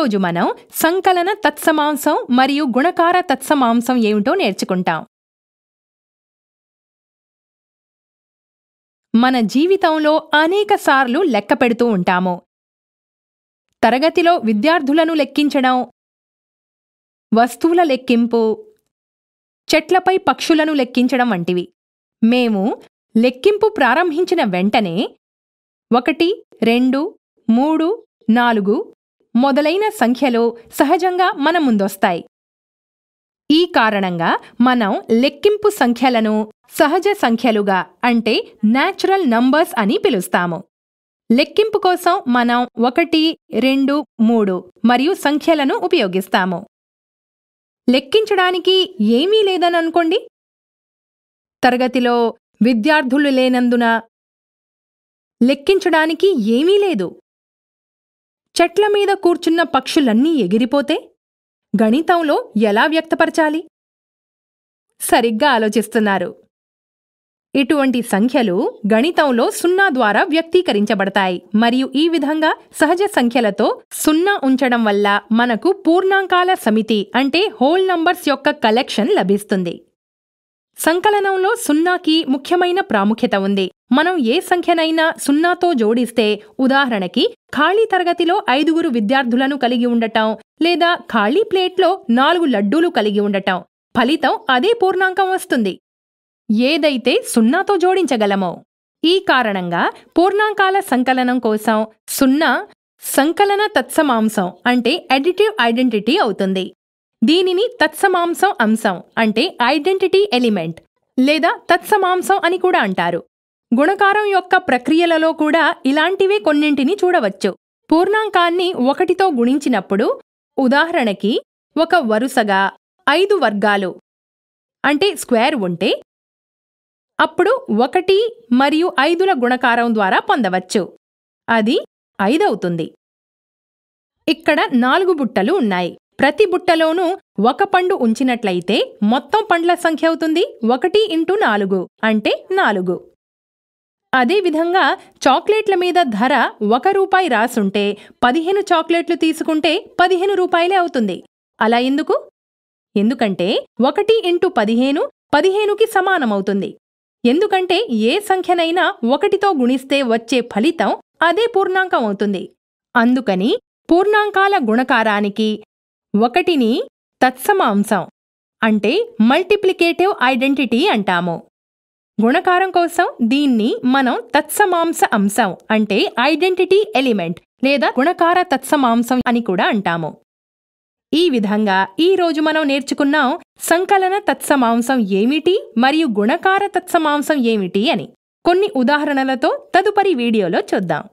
ఈరోజు మనం సంకలన తత్సమాంసం మరియు గుణకార తత్సమాంసం ఏమిటో నేర్చుకుంటాం మన జీవితంలో అనేకసార్లు లెక్క పెడుతూ ఉంటాము తరగతిలో విద్యార్థులను లెక్కించడం వస్తువుల లెక్కింపు చెట్లపై పక్షులను లెక్కించడం వంటివి మేము లెక్కింపు ప్రారంభించిన వెంటనే ఒకటి రెండు మూడు నాలుగు మొదలైన సంఖ్యలో సహజంగా మన ముందొస్తాయి ఈ కారణంగా మనం లెక్కింపు సంఖ్యలను సహజ సంఖ్యలుగా అంటే న్యాచురల్ నంబర్స్ అని పిలుస్తాము లెక్కింపు కోసం మనం ఒకటి రెండు మూడు మరియు సంఖ్యలను ఉపయోగిస్తాము లెక్కించడానికి ఏమీ లేదని అనుకోండి తరగతిలో విద్యార్థులు లేనందున లెక్కించడానికి ఏమీ లేదు చెట్ల మీద కూర్చున్న పక్షులన్నీ ఎగిరిపోతే గణితంలో ఎలా వ్యక్తపరచాలి సరిగ్గా ఆలోచిస్తున్నారు ఇటువంటి సంఖ్యలు గణితంలో సున్నా ద్వారా వ్యక్తీకరించబడతాయి మరియు ఈ విధంగా సహజ సంఖ్యలతో సున్నా ఉంచడం వల్ల మనకు పూర్ణాంకాల సమితి అంటే హోల్ నంబర్స్ యొక్క కలెక్షన్ లభిస్తుంది సంకలనంలో సున్నాకి ముఖ్యమైన ప్రాముఖ్యత ఉంది మనం ఏ సంఖ్యనైనా సున్నాతో జోడిస్తే ఉదాహరణకి ఖాళీ తరగతిలో ఐదుగురు విద్యార్థులను కలిగి ఉండటం లేదా ఖాళీ ప్లేట్లో నాలుగు లడ్డూలు కలిగి ఉండటం ఫలితం అదే పూర్ణాంకం వస్తుంది ఏదైతే సున్నాతో జోడించగలమో ఈ కారణంగా పూర్ణాంకాల సంకలనం కోసం సున్నా సంకలన తత్సమాంసం అంటే అడిటివ్ ఐడెంటిటీ అవుతుంది దీనిని తత్సమాంసం అంశం అంటే ఐడెంటిటీ ఎలిమెంట్ లేదా తత్సమాంసం అని కూడా అంటారు గుణకారం యొక్క ప్రక్రియలలో కూడా ఇలాంటివి కొన్నింటిని చూడవచ్చు పూర్ణాంకాన్ని ఒకటితో గుణించినప్పుడు ఉదాహరణకి ఒక వరుసగా ఐదు వర్గాలు అంటే స్క్వేర్ ఉంటే అప్పుడు ఒకటి మరియు ఐదుల గుణకారం ద్వారా పొందవచ్చు అది ఐదవుతుంది ఇక్కడ నాలుగు బుట్టలు ఉన్నాయి ప్రతి బుట్టలోనూ ఒక పండు ఉంచినట్లయితే మొత్తం పండ్ల సంఖ్య అవుతుంది ఒకటి ఇంటూ నాలుగు అంటే నాలుగు అదేవిధంగా చాక్లెట్ల మీద ధర ఒక రూపాయి రాసుంటే పదిహేను చాక్లెట్లు తీసుకుంటే పదిహేను రూపాయలే అవుతుంది అలా ఎందుకు ఎందుకంటే ఒకటి ఇంటూ పదిహేను పదిహేనుకి సమానమవుతుంది ఎందుకంటే ఏ సంఖ్యనైనా ఒకటితో గుణిస్తే వచ్చే ఫలితం అదే పూర్ణాంకం అవుతుంది అందుకని పూర్ణాంకాల గుణకారానికి ఒకటిని తత్సమాంశం అంటే మల్టిప్లికేటివ్ ఐడెంటిటీ అంటాము గుణకారం కోసం దీన్ని మనం తత్సమాంస అంశం అంటే ఐడెంటిటీ ఎలిమెంట్ లేదా గుణకార తత్సమాంసం అని కూడా అంటాము ఈ విధంగా ఈ రోజు మనం నేర్చుకున్నాం సంకలన తత్సమాంసం ఏమిటి మరియు గుణకార తత్సమాంసం ఏమిటి అని కొన్ని ఉదాహరణలతో తదుపరి వీడియోలో చూద్దాం